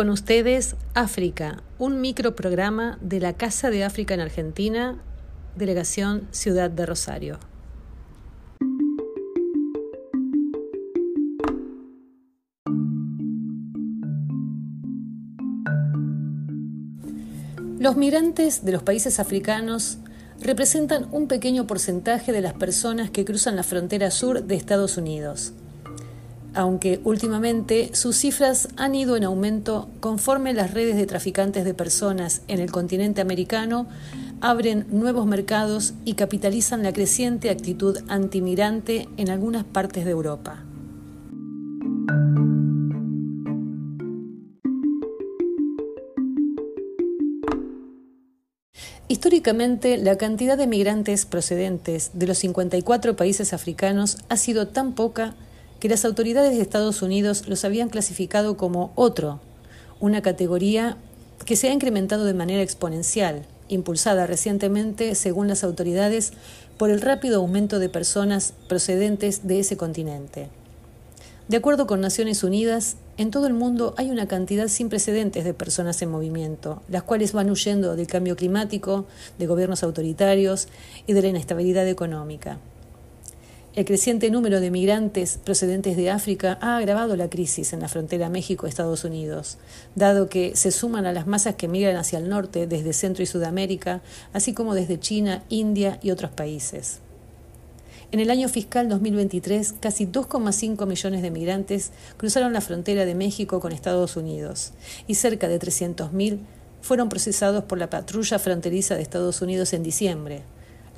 Con ustedes, África, un microprograma de la Casa de África en Argentina, Delegación Ciudad de Rosario. Los migrantes de los países africanos representan un pequeño porcentaje de las personas que cruzan la frontera sur de Estados Unidos aunque últimamente sus cifras han ido en aumento conforme las redes de traficantes de personas en el continente americano abren nuevos mercados y capitalizan la creciente actitud antimigrante en algunas partes de Europa. Históricamente, la cantidad de migrantes procedentes de los 54 países africanos ha sido tan poca que las autoridades de Estados Unidos los habían clasificado como otro, una categoría que se ha incrementado de manera exponencial, impulsada recientemente, según las autoridades, por el rápido aumento de personas procedentes de ese continente. De acuerdo con Naciones Unidas, en todo el mundo hay una cantidad sin precedentes de personas en movimiento, las cuales van huyendo del cambio climático, de gobiernos autoritarios y de la inestabilidad económica. El creciente número de migrantes procedentes de África ha agravado la crisis en la frontera México-Estados Unidos, dado que se suman a las masas que migran hacia el norte desde Centro y Sudamérica, así como desde China, India y otros países. En el año fiscal 2023, casi 2,5 millones de migrantes cruzaron la frontera de México con Estados Unidos y cerca de 300.000 fueron procesados por la patrulla fronteriza de Estados Unidos en diciembre,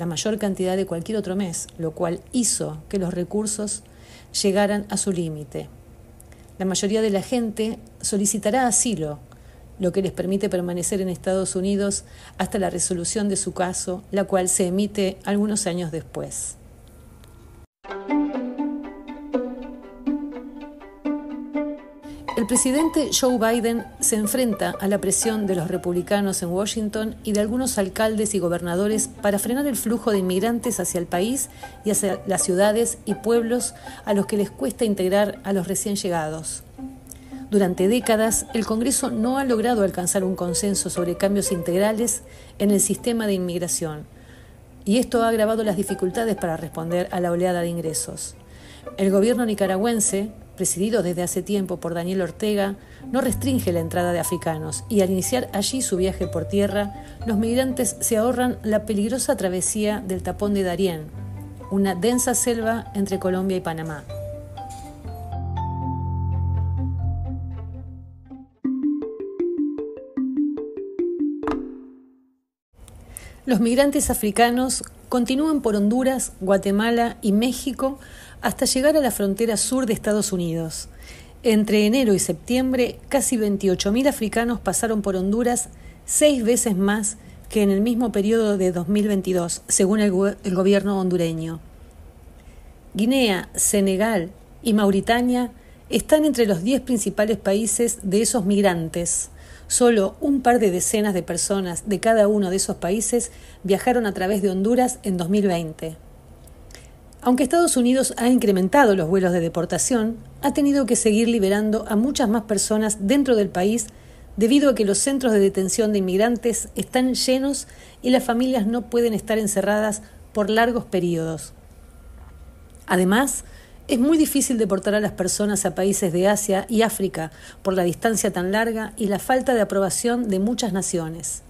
la mayor cantidad de cualquier otro mes, lo cual hizo que los recursos llegaran a su límite. La mayoría de la gente solicitará asilo, lo que les permite permanecer en Estados Unidos hasta la resolución de su caso, la cual se emite algunos años después. El presidente Joe Biden se enfrenta a la presión de los republicanos en Washington y de algunos alcaldes y gobernadores para frenar el flujo de inmigrantes hacia el país y hacia las ciudades y pueblos a los que les cuesta integrar a los recién llegados. Durante décadas, el Congreso no ha logrado alcanzar un consenso sobre cambios integrales en el sistema de inmigración, y esto ha agravado las dificultades para responder a la oleada de ingresos. El gobierno nicaragüense, presidido desde hace tiempo por Daniel Ortega, no restringe la entrada de africanos y al iniciar allí su viaje por tierra, los migrantes se ahorran la peligrosa travesía del tapón de Darién, una densa selva entre Colombia y Panamá. Los migrantes africanos continúan por Honduras, Guatemala y México hasta llegar a la frontera sur de Estados Unidos. Entre enero y septiembre, casi 28.000 africanos pasaron por Honduras, seis veces más que en el mismo periodo de 2022, según el, gobierno hondureño. Guinea, Senegal y Mauritania están entre los 10 principales países de esos migrantes. Solo un par de decenas de personas de cada uno de esos países viajaron a través de Honduras en 2020. Aunque Estados Unidos ha incrementado los vuelos de deportación, ha tenido que seguir liberando a muchas más personas dentro del país debido a que los centros de detención de inmigrantes están llenos y las familias no pueden estar encerradas por largos periodos. Además, es muy difícil deportar a las personas a países de Asia y África por la distancia tan larga y la falta de aprobación de muchas naciones.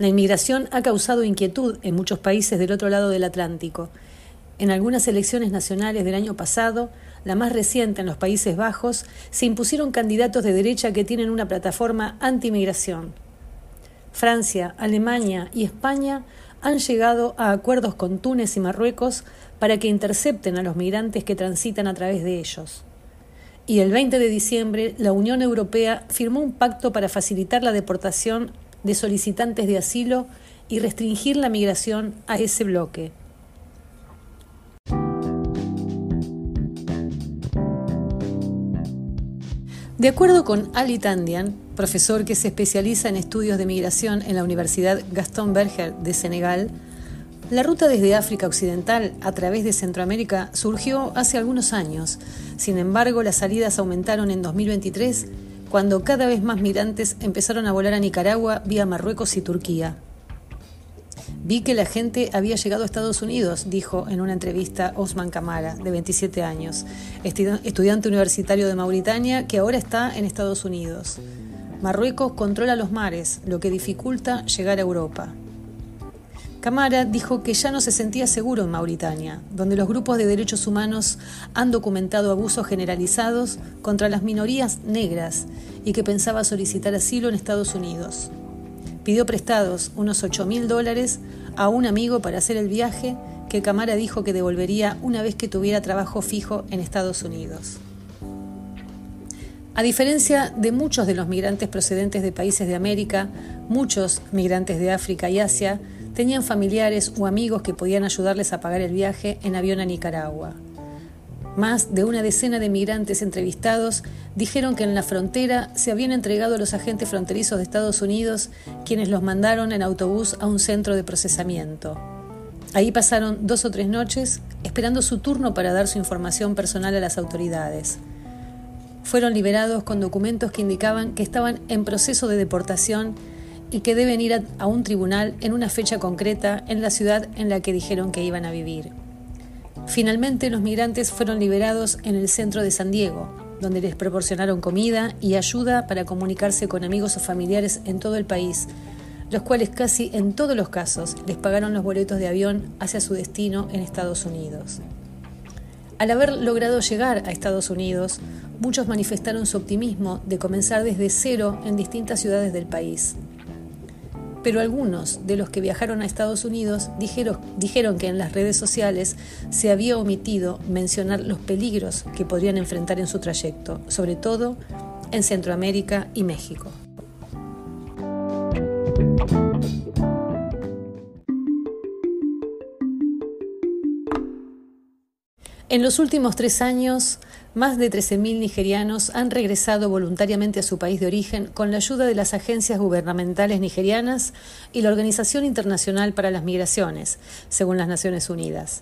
La inmigración ha causado inquietud en muchos países del otro lado del Atlántico, en algunas elecciones nacionales del año pasado, la más reciente en los Países Bajos, se impusieron candidatos de derecha que tienen una plataforma antimigración. Francia, Alemania y España han llegado a acuerdos con Túnez y Marruecos para que intercepten a los migrantes que transitan a través de ellos. Y el 20 de diciembre, la Unión Europea firmó un pacto para facilitar la deportación de solicitantes de asilo y restringir la migración a ese bloque. De acuerdo con Ali Tandian, profesor que se especializa en estudios de migración en la Universidad Gaston Berger de Senegal, la ruta desde África Occidental a través de Centroamérica surgió hace algunos años. Sin embargo, las salidas aumentaron en 2023 cuando cada vez más migrantes empezaron a volar a Nicaragua vía Marruecos y Turquía. Vi que la gente había llegado a Estados Unidos, dijo en una entrevista Osman Kamara, de 27 años, estudiante universitario de Mauritania que ahora está en Estados Unidos. Marruecos controla los mares, lo que dificulta llegar a Europa. Camara dijo que ya no se sentía seguro en Mauritania, donde los grupos de derechos humanos han documentado abusos generalizados contra las minorías negras y que pensaba solicitar asilo en Estados Unidos. Pidió prestados unos 8.000 mil dólares a un amigo para hacer el viaje que Camara dijo que devolvería una vez que tuviera trabajo fijo en Estados Unidos. A diferencia de muchos de los migrantes procedentes de países de América, muchos migrantes de África y Asia tenían familiares o amigos que podían ayudarles a pagar el viaje en avión a Nicaragua. Más de una decena de migrantes entrevistados dijeron que en la frontera se habían entregado a los agentes fronterizos de Estados Unidos, quienes los mandaron en autobús a un centro de procesamiento. Ahí pasaron dos o tres noches esperando su turno para dar su información personal a las autoridades. Fueron liberados con documentos que indicaban que estaban en proceso de deportación y que deben ir a, un tribunal en una fecha concreta en la ciudad en la que dijeron que iban a vivir. Finalmente, los migrantes fueron liberados en el centro de San Diego, donde les proporcionaron comida y ayuda para comunicarse con amigos o familiares en todo el país, los cuales casi en todos los casos les pagaron los boletos de avión hacia su destino en Estados Unidos. Al haber logrado llegar a Estados Unidos, muchos manifestaron su optimismo de comenzar desde cero en distintas ciudades del país pero algunos de los que viajaron a Estados Unidos dijeron, dijeron, que en las redes sociales se había omitido mencionar los peligros que podrían enfrentar en su trayecto, sobre todo en Centroamérica y México. En los últimos tres años, más de 13.000 nigerianos han regresado voluntariamente a su país de origen con la ayuda de las agencias gubernamentales nigerianas y la Organización Internacional para las Migraciones, según las Naciones Unidas.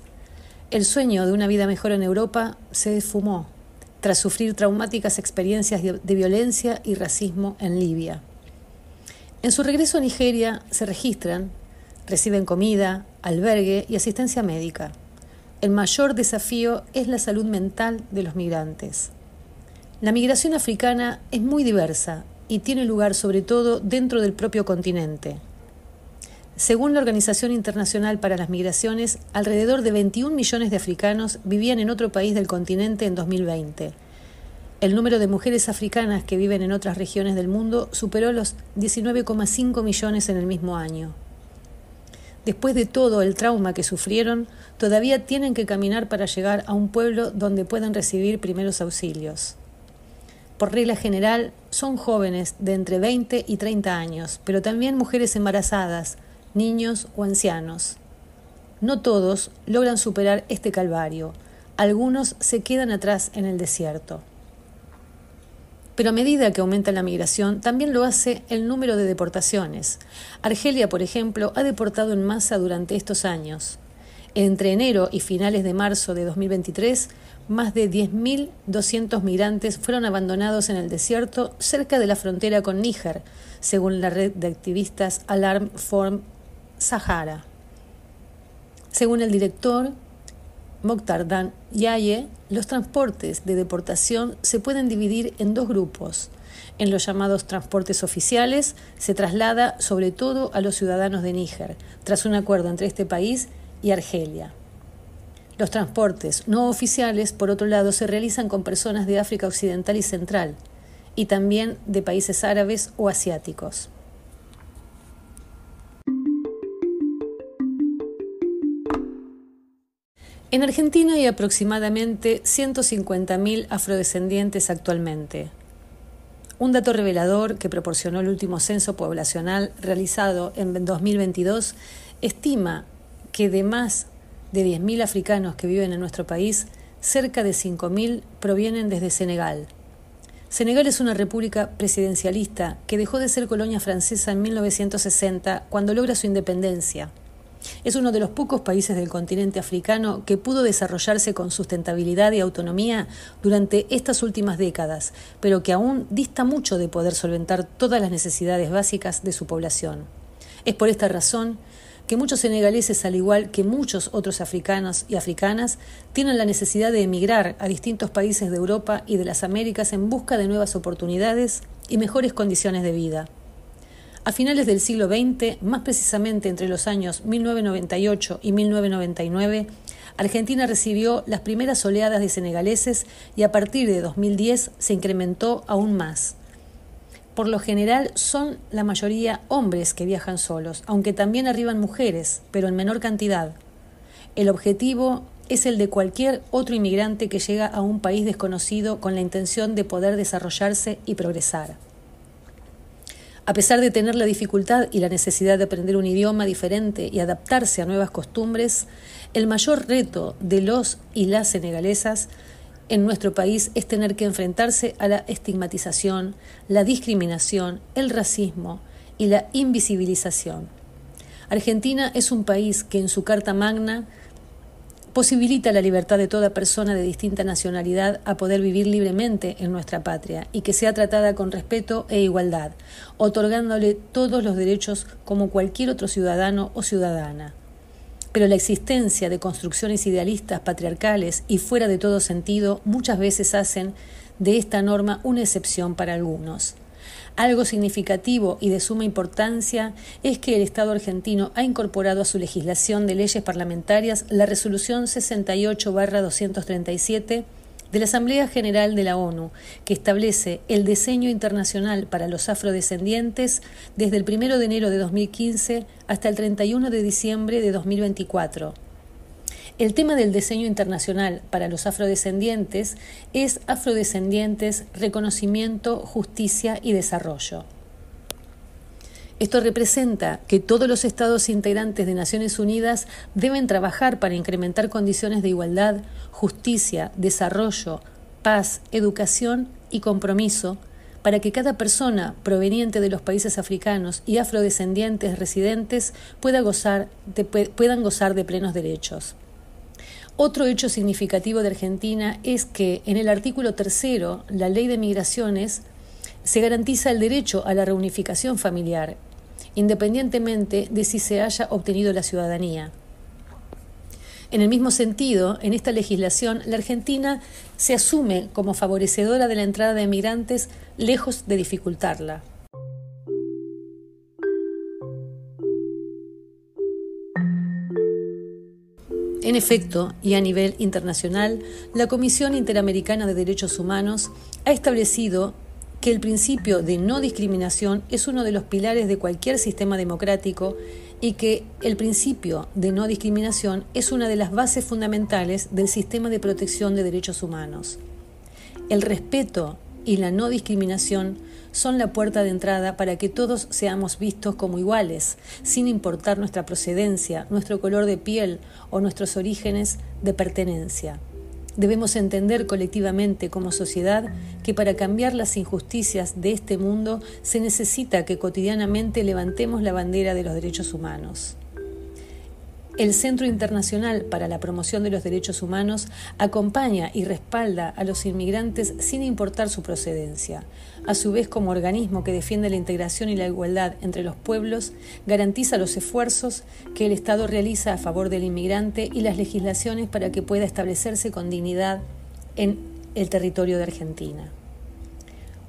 El sueño de una vida mejor en Europa se desfumó tras sufrir traumáticas experiencias de violencia y racismo en Libia. En su regreso a Nigeria se registran, reciben comida, albergue y asistencia médica. El mayor desafío es la salud mental de los migrantes. La migración africana es muy diversa y tiene lugar sobre todo dentro del propio continente. Según la Organización Internacional para las Migraciones, alrededor de 21 millones de africanos vivían en otro país del continente en 2020. El número de mujeres africanas que viven en otras regiones del mundo superó los 19,5 millones en el mismo año. Después de todo el trauma que sufrieron, todavía tienen que caminar para llegar a un pueblo donde puedan recibir primeros auxilios. Por regla general, son jóvenes de entre 20 y 30 años, pero también mujeres embarazadas, niños o ancianos. No todos logran superar este calvario. Algunos se quedan atrás en el desierto pero a medida que aumenta la migración, también lo hace el número de deportaciones. Argelia, por ejemplo, ha deportado en masa durante estos años. Entre enero y finales de marzo de 2023, más de 10.200 migrantes fueron abandonados en el desierto cerca de la frontera con Níger, según la red de activistas Alarm Form Sahara. Según el director Mokhtar y Aye, los transportes de deportación se pueden dividir en dos grupos. En los llamados transportes oficiales se traslada sobre todo a los ciudadanos de Níger, tras un acuerdo entre este país y Argelia. Los transportes no oficiales, por otro lado, se realizan con personas de África Occidental y Central, y también de países árabes o asiáticos. En Argentina hay aproximadamente 150.000 afrodescendientes actualmente. Un dato revelador que proporcionó el último censo poblacional realizado en 2022 estima que de más de 10.000 africanos que viven en nuestro país, cerca de 5.000 provienen desde Senegal. Senegal es una república presidencialista que dejó de ser colonia francesa en 1960 cuando logra su independencia. Es uno de los pocos países del continente africano que pudo desarrollarse con sustentabilidad y autonomía durante estas últimas décadas, pero que aún dista mucho de poder solventar todas las necesidades básicas de su población. Es por esta razón que muchos senegaleses, al igual que muchos otros africanos y africanas, tienen la necesidad de emigrar a distintos países de Europa y de las Américas en busca de nuevas oportunidades y mejores condiciones de vida. A finales del siglo XX, más precisamente entre los años 1998 y 1999, Argentina recibió las primeras oleadas de senegaleses y a partir de 2010 se incrementó aún más. Por lo general son la mayoría hombres que viajan solos, aunque también arriban mujeres, pero en menor cantidad. El objetivo es el de cualquier otro inmigrante que llega a un país desconocido con la intención de poder desarrollarse y progresar. A pesar de tener la dificultad y la necesidad de aprender un idioma diferente y adaptarse a nuevas costumbres, el mayor reto de los y las senegalesas en nuestro país es tener que enfrentarse a la estigmatización, la discriminación, el racismo y la invisibilización. Argentina es un país que en su Carta Magna posibilita la libertad de toda persona de distinta nacionalidad a poder vivir libremente en nuestra patria y que sea tratada con respeto e igualdad, otorgándole todos los derechos como cualquier otro ciudadano o ciudadana. Pero la existencia de construcciones idealistas, patriarcales y fuera de todo sentido muchas veces hacen de esta norma una excepción para algunos. Algo significativo y de suma importancia es que el Estado argentino ha incorporado a su legislación de leyes parlamentarias la Resolución 68-237 de la Asamblea General de la ONU, que establece el diseño internacional para los afrodescendientes desde el 1 de enero de 2015 hasta el 31 de diciembre de 2024 el tema del diseño internacional para los afrodescendientes es afrodescendientes, reconocimiento, justicia y desarrollo. Esto representa que todos los estados integrantes de Naciones Unidas deben trabajar para incrementar condiciones de igualdad, justicia, desarrollo, paz, educación y compromiso para que cada persona proveniente de los países africanos y afrodescendientes residentes pueda gozar puedan gozar de plenos derechos. Otro hecho significativo de Argentina es que en el artículo tercero, la ley de migraciones, se garantiza el derecho a la reunificación familiar, independientemente de si se haya obtenido la ciudadanía. En el mismo sentido, en esta legislación, la Argentina se asume como favorecedora de la entrada de migrantes lejos de dificultarla. En efecto, y a nivel internacional, la Comisión Interamericana de Derechos Humanos ha establecido que el principio de no discriminación es uno de los pilares de cualquier sistema democrático y que el principio de no discriminación es una de las bases fundamentales del sistema de protección de derechos humanos. El respeto y la no discriminación son la puerta de entrada para que todos seamos vistos como iguales, sin importar nuestra procedencia, nuestro color de piel o nuestros orígenes de pertenencia. Debemos entender colectivamente como sociedad que para cambiar las injusticias de este mundo se necesita que cotidianamente levantemos la bandera de los derechos humanos. El Centro Internacional para la Promoción de los Derechos Humanos acompaña y respalda a los inmigrantes sin importar su procedencia. A su vez, como organismo que defiende la integración y la igualdad entre los pueblos, garantiza los esfuerzos que el Estado realiza a favor del inmigrante y las legislaciones para que pueda establecerse con dignidad en el territorio de Argentina.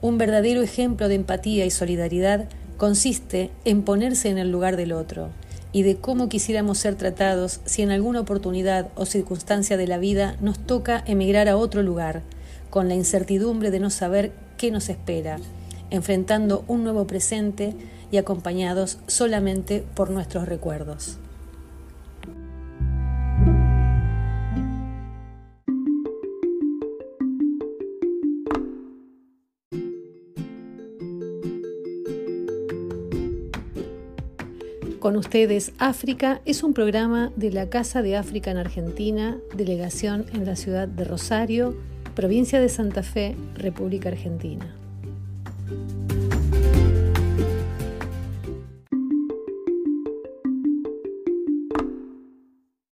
Un verdadero ejemplo de empatía y solidaridad consiste en ponerse en el lugar del otro y de cómo quisiéramos ser tratados si en alguna oportunidad o circunstancia de la vida nos toca emigrar a otro lugar, con la incertidumbre de no saber qué nos espera, enfrentando un nuevo presente y acompañados solamente por nuestros recuerdos. Con ustedes, África es un programa de la Casa de África en Argentina, delegación en la ciudad de Rosario, provincia de Santa Fe, República Argentina.